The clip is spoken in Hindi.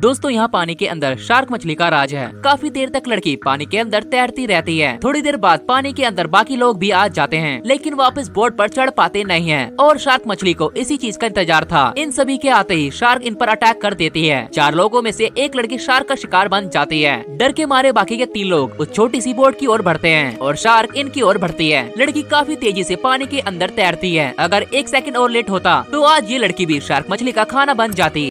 दोस्तों यहाँ पानी के अंदर शार्क मछली का राज है काफी देर तक लड़की पानी के अंदर तैरती रहती है थोड़ी देर बाद पानी के अंदर बाकी लोग भी आ जाते हैं लेकिन वापस बोर्ड पर चढ़ पाते नहीं है और शार्क मछली को इसी चीज का इंतजार था इन सभी के आते ही शार्क इन पर अटैक कर देती है चार लोगों में से एक लड़की शार्क का शिकार बन जाती है डर के मारे बाकी के तीन लोग उस छोटी सी बोट की ओर बढ़ते हैं और शार्क इनकी ओर बढ़ती है लड़की काफी तेजी से पानी के अंदर तैरती है अगर एक सेकंड और लेट होता तो आज ये लड़की भी शार्क मछली का खाना बन जाती